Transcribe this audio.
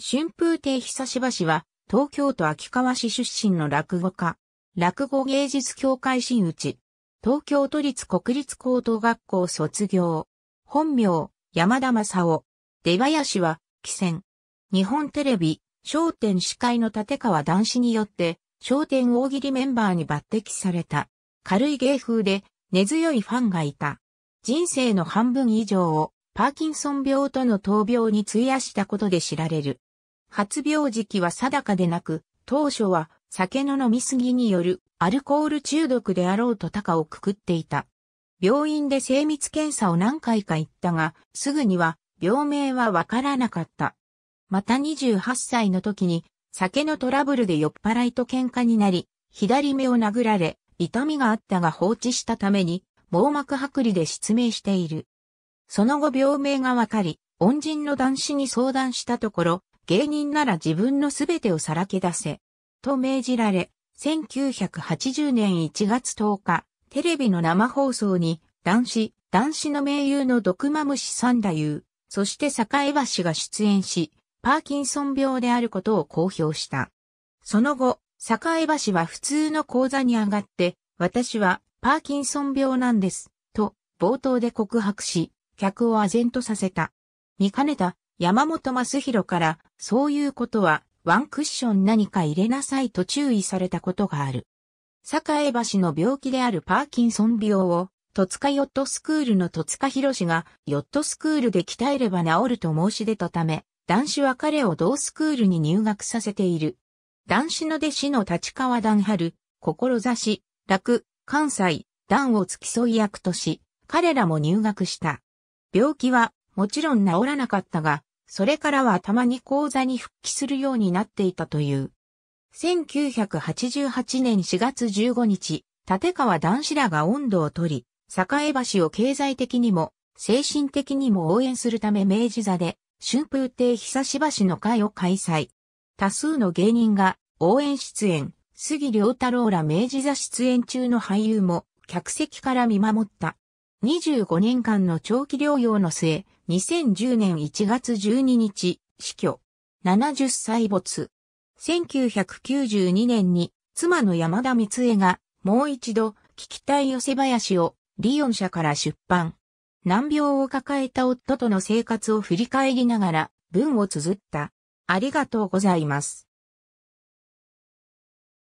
春風亭久し橋は、東京都秋川市出身の落語家、落語芸術協会新内、東京都立国立高等学校卒業、本名、山田正夫、出林は、汽船、日本テレビ、商店司会の立川男子によって、商店大喜利メンバーに抜擢された。軽い芸風で、根強いファンがいた。人生の半分以上を、パーキンソン病との闘病に費やしたことで知られる。発病時期は定かでなく、当初は酒の飲みすぎによるアルコール中毒であろうと高をくくっていた。病院で精密検査を何回か行ったが、すぐには病名はわからなかった。また28歳の時に酒のトラブルで酔っ払いと喧嘩になり、左目を殴られ、痛みがあったが放置したために、網膜剥離で失明している。その後病名がわかり、恩人の男子に相談したところ、芸人なら自分のすべてをさらけ出せ。と命じられ、1980年1月10日、テレビの生放送に、男子、男子の名優の毒マムシサダユー、そして栄橋が出演し、パーキンソン病であることを公表した。その後、栄橋は普通の講座に上がって、私はパーキンソン病なんです、と冒頭で告白し、客を唖然とさせた。見かねた山本正宏から、そういうことは、ワンクッション何か入れなさいと注意されたことがある。栄橋の病気であるパーキンソン病を、戸塚ヨットスクールの戸塚博士が、ヨットスクールで鍛えれば治ると申し出たため、男子は彼を同スクールに入学させている。男子の弟子の立川段春、志、楽、関西、段を付き添い役とし、彼らも入学した。病気は、もちろん治らなかったが、それからはたまに講座に復帰するようになっていたという。1988年4月15日、立川男子らが温度を取り、栄橋を経済的にも、精神的にも応援するため明治座で、春風亭久し橋の会を開催。多数の芸人が応援出演、杉良太郎ら明治座出演中の俳優も客席から見守った。25年間の長期療養の末、2010年1月12日、死去。70歳没。1992年に、妻の山田光恵が、もう一度、聞きたい寄せ林を、リオン社から出版。難病を抱えた夫との生活を振り返りながら、文を綴った。ありがとうございます。